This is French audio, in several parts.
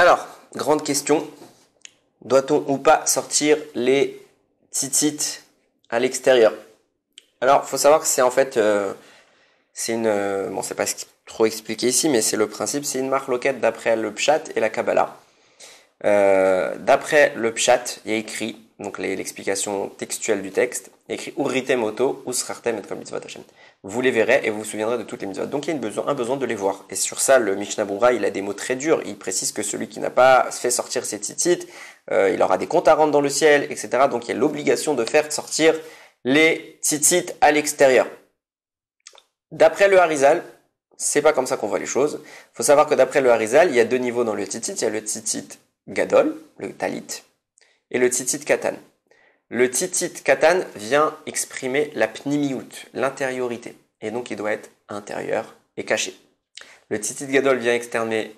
Alors, grande question. Doit-on ou pas sortir les titites à l'extérieur Alors, faut savoir que c'est en fait, euh, c'est une, euh, bon, c'est pas trop expliqué ici, mais c'est le principe, c'est une marque loquette d'après le Pshat et la Kabbalah. Euh, d'après le Pshat, il y a écrit, donc l'explication textuelle du texte, écrit Uritemoto Oto, et Vous les verrez et vous vous souviendrez de toutes les mitzvot. Donc il y a besoin, un besoin de les voir. Et sur ça, le Mishnah il a des mots très durs. Il précise que celui qui n'a pas fait sortir ses titites, euh, il aura des comptes à rendre dans le ciel, etc. Donc il y a l'obligation de faire sortir les titites à l'extérieur. D'après le Harizal, c'est pas comme ça qu'on voit les choses. Il Faut savoir que d'après le Harizal, il y a deux niveaux dans le titite. Il y a le titite gadol, le talit, et le titite katan. Le titit katan vient exprimer la pnimiut, l'intériorité. Et donc il doit être intérieur et caché. Le titit gadol vient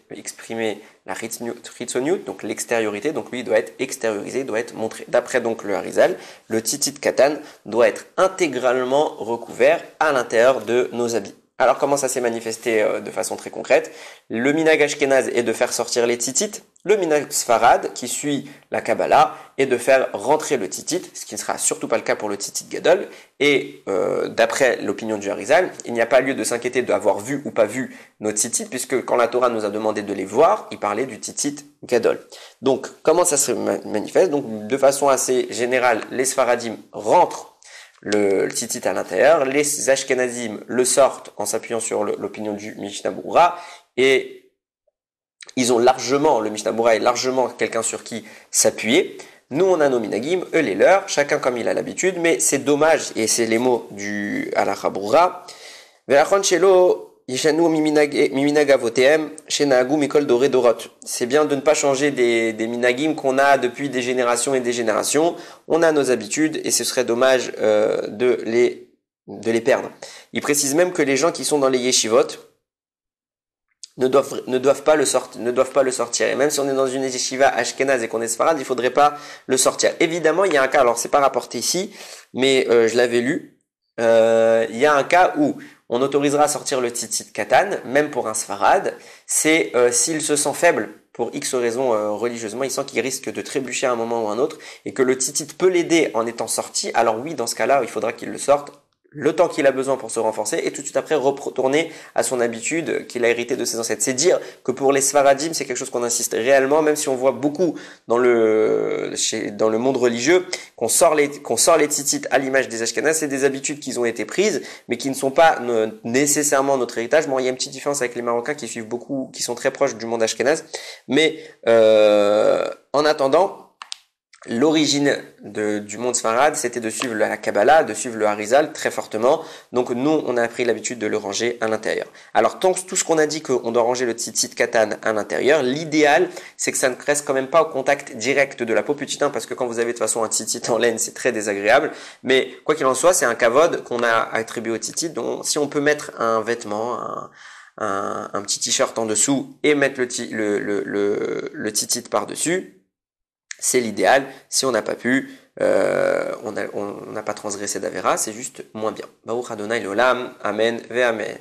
exprimer la ritzoniut, donc l'extériorité. Donc lui il doit être extériorisé, doit être montré. D'après donc le harizal, le titit katan doit être intégralement recouvert à l'intérieur de nos habits. Alors comment ça s'est manifesté euh, de façon très concrète Le minag est de faire sortir les titites, le minag sfarad qui suit la Kabbalah est de faire rentrer le titite, ce qui ne sera surtout pas le cas pour le titite gadol. Et euh, d'après l'opinion du Harizal, il n'y a pas lieu de s'inquiéter d'avoir vu ou pas vu nos titites, puisque quand la Torah nous a demandé de les voir, il parlait du titite gadol. Donc comment ça se manifeste Donc de façon assez générale, les sfaradim rentrent le, titite à l'intérieur. Les Ashkenazim le sortent en s'appuyant sur l'opinion du Mishnah et ils ont largement, le Mishnah est largement quelqu'un sur qui s'appuyer. Nous, on a nos minagim, eux les leurs, chacun comme il a l'habitude, mais c'est dommage, et c'est les mots du Alachaboura. Verachon chelo » Yishanu eh, miminagavotem Votem, Shenagu Mikol Doré Dorot. C'est bien de ne pas changer des, des minagim qu'on a depuis des générations et des générations. On a nos habitudes et ce serait dommage euh, de, les, de les perdre. Il précise même que les gens qui sont dans les yeshivot ne doivent, ne doivent, pas, le ne doivent pas le sortir. Et même si on est dans une yeshiva ashkenaz et qu'on est sfarad, il ne faudrait pas le sortir. Évidemment, il y a un cas, alors c'est pas rapporté ici, mais euh, je l'avais lu, euh, il y a un cas où on autorisera à sortir le titi de katane, même pour un sfarad, c'est euh, s'il se sent faible pour X raisons euh, religieusement, il sent qu'il risque de trébucher à un moment ou à un autre, et que le titit peut l'aider en étant sorti, alors oui, dans ce cas-là, il faudra qu'il le sorte le temps qu'il a besoin pour se renforcer et tout de suite après retourner à son habitude qu'il a hérité de ses ancêtres. C'est dire que pour les svaradim c'est quelque chose qu'on insiste réellement, même si on voit beaucoup dans le, dans le monde religieux qu'on sort les, qu'on sort les titites à l'image des Ashkenaz, c'est des habitudes qui ont été prises, mais qui ne sont pas nécessairement notre héritage. Bon, il y a une petite différence avec les Marocains qui suivent beaucoup, qui sont très proches du monde Ashkenaz, mais euh, en attendant, l'origine du monde Sfarad, c'était de suivre la Kabbalah, de suivre le Harizal très fortement. Donc nous, on a pris l'habitude de le ranger à l'intérieur. Alors tant que tout ce qu'on a dit qu'on doit ranger le Tzitzit Katan à l'intérieur, l'idéal, c'est que ça ne reste quand même pas au contact direct de la peau putitin, parce que quand vous avez de toute façon un Tzitzit en laine, c'est très désagréable. Mais quoi qu'il en soit, c'est un kavod qu'on a attribué au Tzitzit. Donc si on peut mettre un vêtement, un, petit t-shirt en dessous et mettre le, titit par-dessus, c'est l'idéal. Si on n'a pas pu, euh, on n'a pas transgressé d'Avera, c'est juste moins bien. Baruch Adonai l'olam, Amen, Ve Amen.